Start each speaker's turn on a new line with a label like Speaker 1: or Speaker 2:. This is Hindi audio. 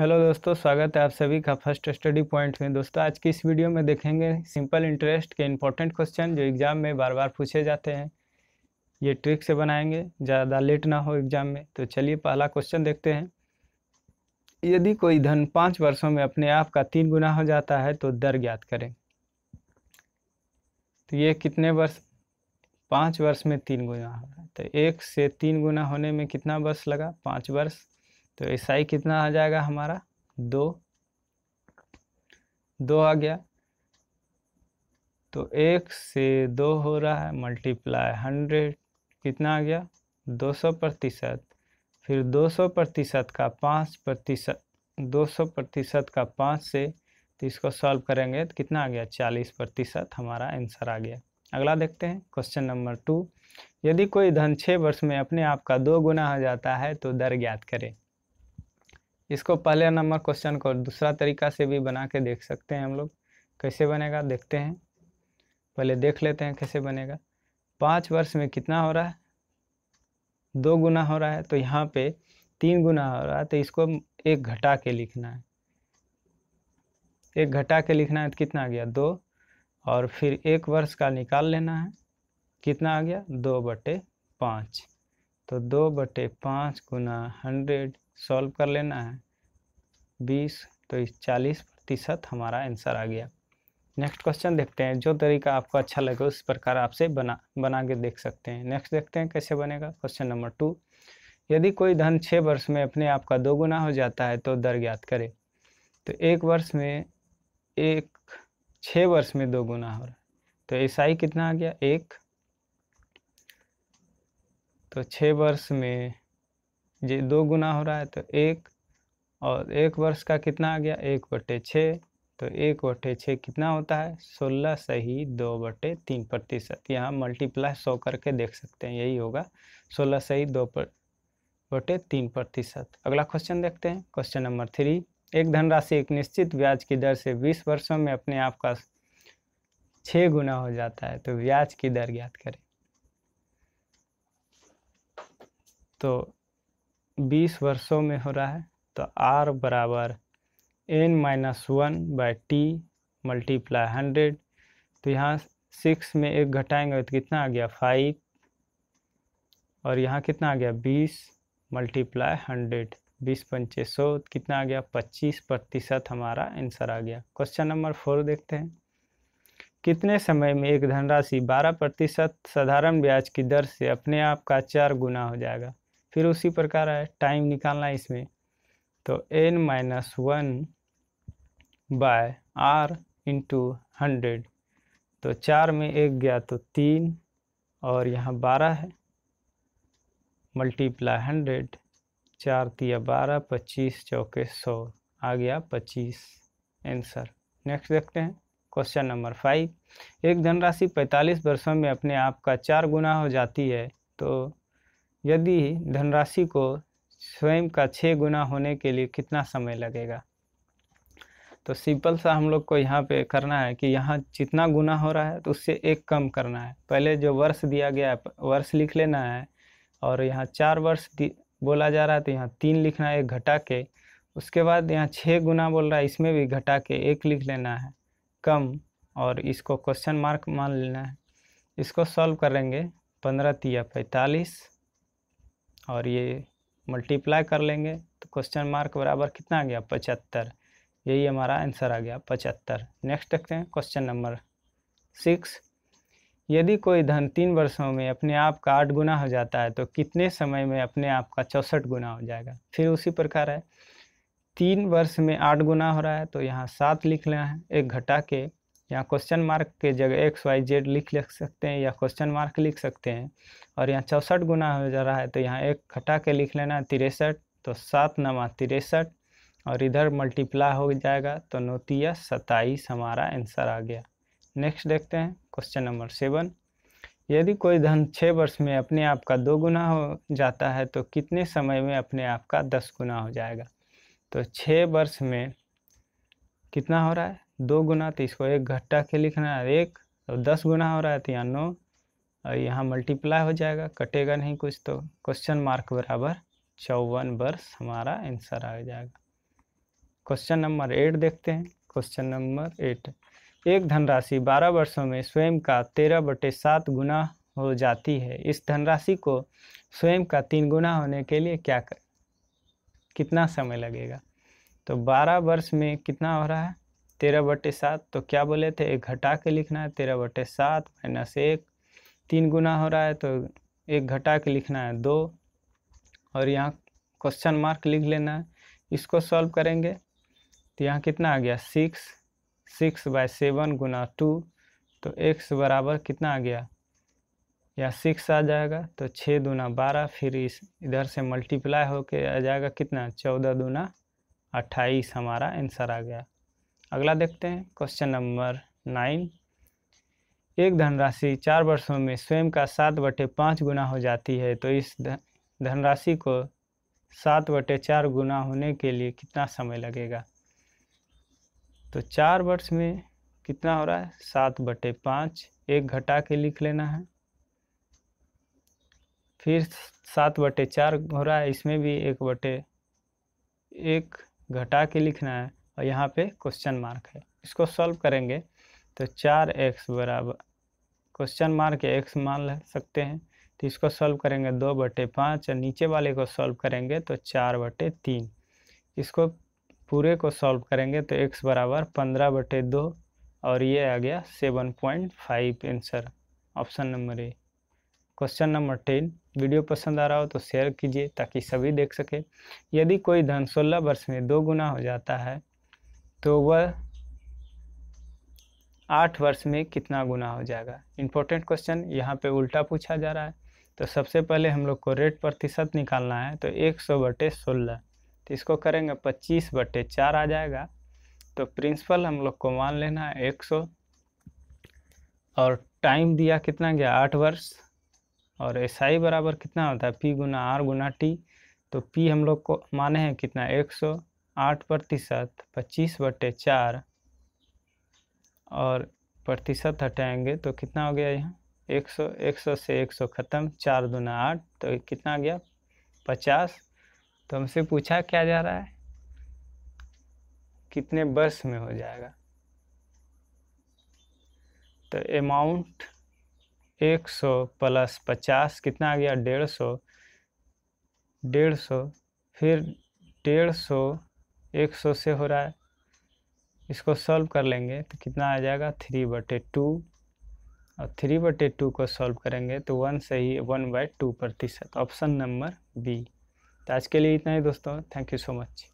Speaker 1: हेलो दोस्तों स्वागत है आप सभी का फर्स्ट स्टडी पॉइंट में दोस्तों आज की इस वीडियो में देखेंगे सिंपल इंटरेस्ट के इंपॉर्टेंट क्वेश्चन जो एग्ज़ाम में बार बार पूछे जाते हैं ये ट्रिक से बनाएंगे ज़्यादा लेट ना हो एग्ज़ाम में तो चलिए पहला क्वेश्चन देखते हैं यदि कोई धन पाँच वर्षों में अपने आप का तीन गुना हो जाता है तो दर ज्ञात करें तो ये कितने वर्ष पाँच वर्ष में तीन गुना हो रहा है तो एक से तीन गुना होने में कितना वर्ष लगा पाँच वर्ष तो ईसाई कितना आ जाएगा हमारा दो दो आ गया तो एक से दो हो रहा है मल्टीप्लाई हंड्रेड कितना आ गया दो सौ प्रतिशत फिर दो सौ प्रतिशत का पाँच प्रतिशत दो सौ प्रतिशत का पाँच से तो इसको सॉल्व करेंगे तो कितना आ गया चालीस प्रतिशत हमारा आंसर आ गया अगला देखते हैं क्वेश्चन नंबर टू यदि कोई धन छः वर्ष में अपने आप का दो गुना हो जाता है तो दर ज्ञात करें इसको पहले नंबर क्वेश्चन को दूसरा तरीका से भी बना के देख सकते हैं हम लोग कैसे बनेगा देखते हैं पहले देख लेते हैं कैसे बनेगा पाँच वर्ष में कितना हो रहा है दो गुना हो रहा है तो यहाँ पे तीन गुना हो रहा है तो इसको एक घटा के लिखना है एक घटा के लिखना है तो कितना आ गया दो और फिर एक वर्ष का निकाल लेना है कितना आ गया दो बटे पाँच तो दो बटे पाँच गुना हंड्रेड सॉल्व कर लेना है बीस तो इस चालीस प्रतिशत हमारा आंसर आ गया नेक्स्ट क्वेश्चन देखते हैं जो तरीका आपको अच्छा लगे उस प्रकार आपसे बना बना के देख सकते हैं नेक्स्ट देखते हैं कैसे बनेगा क्वेश्चन नंबर टू यदि कोई धन छः वर्ष में अपने आप का दो गुना हो जाता है तो दर ज्ञात करे तो एक वर्ष में एक छः वर्ष में दो गुना हो रहा है तो ईसाई कितना आ गया एक तो छः वर्ष में जी दो गुना हो रहा है तो एक और एक वर्ष का कितना आ गया एक बटे छः तो एक बटे छः कितना होता है सोलह सही दो बटे तीन प्रतिशत यहाँ मल्टीप्लाई सौ करके देख सकते हैं यही होगा सोलह सही दो पर बटे तीन प्रतिशत अगला क्वेश्चन देखते हैं क्वेश्चन नंबर थ्री एक धनराशि एक निश्चित ब्याज की दर से बीस वर्षों में अपने आप का छः गुना हो जाता है तो ब्याज की दर ज्ञात करें तो बीस वर्षों में हो रहा है तो आर बराबर N minus one by T multiply hundred तो यहाँ सिक्स में एक घटाएंगे तो कितना आ गया फाइव और यहाँ कितना आ गया बीस मल्टीप्लाई हंड्रेड बीस पंचे सौ तो कितना आ गया पच्चीस प्रतिशत हमारा आंसर आ गया क्वेश्चन नंबर फोर देखते हैं कितने समय में एक धनराशि बारह प्रतिशत साधारण ब्याज की दर से अपने आप का चार गुना हो जाएगा फिर उसी प्रकार है टाइम निकालना है इसमें तो N minus one by R into hundred तो चार में एक गया तो तीन और यहाँ बारह है मल्टीप्लाई हंड्रेड चार तिया बारह पच्चीस चौके सौ आ गया पच्चीस आंसर नेक्स्ट देखते हैं क्वेश्चन नंबर फाइव एक धनराशि पैंतालीस वर्षों में अपने आप का चार गुना हो जाती है तो यदि धनराशि को स्वयं का छः गुना होने के लिए कितना समय लगेगा तो सिंपल सा हम लोग को यहाँ पे करना है कि यहाँ जितना गुना हो रहा है तो उससे एक कम करना है पहले जो वर्ष दिया गया है वर्ष लिख लेना है और यहाँ चार वर्ष बोला जा रहा है तो यहाँ तीन लिखना है एक घटा के उसके बाद यहाँ छः गुना बोल रहा है इसमें भी घटा के एक लिख लेना है कम और इसको क्वेश्चन मार्क मान लेना है इसको सॉल्व करेंगे पंद्रह तीया पैंतालीस और ये मल्टीप्लाई कर लेंगे तो क्वेश्चन मार्क बराबर कितना आ गया पचहत्तर यही हमारा आंसर आ गया पचहत्तर नेक्स्ट देखते हैं क्वेश्चन नंबर सिक्स यदि कोई धन तीन वर्षों में अपने आप का आठ गुना हो जाता है तो कितने समय में अपने आप का चौंसठ गुना हो जाएगा फिर उसी प्रकार है तीन वर्ष में आठ गुना हो रहा है तो यहाँ सात लिख लेना है एक घटा के यहाँ क्वेश्चन मार्क के जगह एक्स वाई जेड लिख लिख सकते हैं या क्वेश्चन मार्क लिख सकते हैं और यहाँ चौंसठ गुना हो जा रहा है तो यहाँ एक घटा के लिख लेना तिरसठ तो सात नवा तिरसठ और इधर मल्टीप्लाई हो जाएगा तो नोतिया सताईस हमारा आंसर आ गया नेक्स्ट देखते हैं क्वेश्चन नंबर सेवन यदि कोई धन छः वर्ष में अपने आप का दो गुना हो जाता है तो कितने समय में अपने आप का दस गुना हो जाएगा तो छः वर्ष में कितना हो रहा है दो गुना तो इसको एक घट्टा के लिखना है एक और तो दस गुना हो रहा है तो यहाँ नौ और यहाँ मल्टीप्लाई हो जाएगा कटेगा नहीं कुछ तो क्वेश्चन मार्क बराबर चौवन वर्ष हमारा आंसर आ जाएगा क्वेश्चन नंबर एट देखते हैं क्वेश्चन नंबर एट एक धनराशि बारह वर्षों में स्वयं का तेरह बटे सात गुना हो जाती है इस धनराशि को स्वयं का तीन गुना होने के लिए क्या कर कितना समय लगेगा तो बारह वर्ष में कितना हो रहा है तेरह बटे सात तो क्या बोले थे एक घटा के लिखना है तेरह बटे सात माइनस एक तीन गुना हो रहा है तो एक घटा के लिखना है दो और यहाँ क्वेश्चन मार्क लिख लेना है इसको सॉल्व करेंगे तो यहाँ कितना आ गया सिक्स सिक्स बाय सेवन गुना टू तो एक्स बराबर कितना आ गया या सिक्स आ जाएगा तो छः दूना बारह फिर इस इधर से मल्टीप्लाई होके आ जाएगा कितना चौदह दूना अट्ठाईस हमारा आंसर आ गया अगला देखते हैं क्वेश्चन नंबर नाइन एक धनराशि चार वर्षों में स्वयं का सात बटे पाँच गुना हो जाती है तो इस धनराशि को सात बटे चार गुना होने के लिए कितना समय लगेगा तो चार वर्ष में कितना हो रहा है सात बटे पाँच एक घटा के लिख लेना है फिर सात बटे चार हो रहा है इसमें भी एक बटे एक घटा के लिखना है और यहाँ पे क्वेश्चन मार्क है इसको सॉल्व करेंगे तो चार एक्स बराबर क्वेश्चन मार्क एक्स मान सकते हैं तो इसको सॉल्व करेंगे दो बटे पाँच और नीचे वाले को सॉल्व करेंगे तो चार बटे तीन इसको पूरे को सॉल्व करेंगे तो एक्स बराबर पंद्रह बटे दो और ये आ गया seven point five answer option number A question number ten video पसंद आ रहा हो तो शेयर कीजिए ताकि सभी देख सके यदि कोई धन सोलह वर्ष में दो गुना हो जाता है तो वह आठ वर्ष में कितना गुना हो जाएगा इम्पोर्टेंट क्वेश्चन यहाँ पे उल्टा पूछा जा रहा है तो सबसे पहले हम लोग को रेट प्रतिशत निकालना है तो एक सौ बटे सोलह तो इसको करेंगे पच्चीस बटे चार आ जाएगा तो प्रिंसिपल हम लोग को मान लेना है एक सौ और टाइम दिया कितना गया आठ वर्ष और एस आई बराबर कितना होता है पी गुना आर गुना टी तो पी हम लोग को माने हैं कितना एक सौ आठ प्रतिशत पच्चीस बटे चार और प्रतिशत हटाएंगे तो कितना हो गया यहाँ एक सौ एक सौ से एक सौ ख़त्म चार दूना आठ तो कितना आ गया पचास तो हमसे पूछा क्या जा रहा है कितने वर्ष में हो जाएगा तो अमाउंट एक सौ प्लस पचास कितना आ गया डेढ़ सौ डेढ़ सौ फिर डेढ़ सौ एक सौ से हो रहा है इसको सॉल्व कर लेंगे तो कितना आ जाएगा थ्री बटे टू और थ्री बटे टू को सॉल्व करेंगे तो वन से ही वन बाय टू प्रतिशत ऑप्शन नंबर बी तो आज के लिए इतना ही दोस्तों थैंक यू सो मच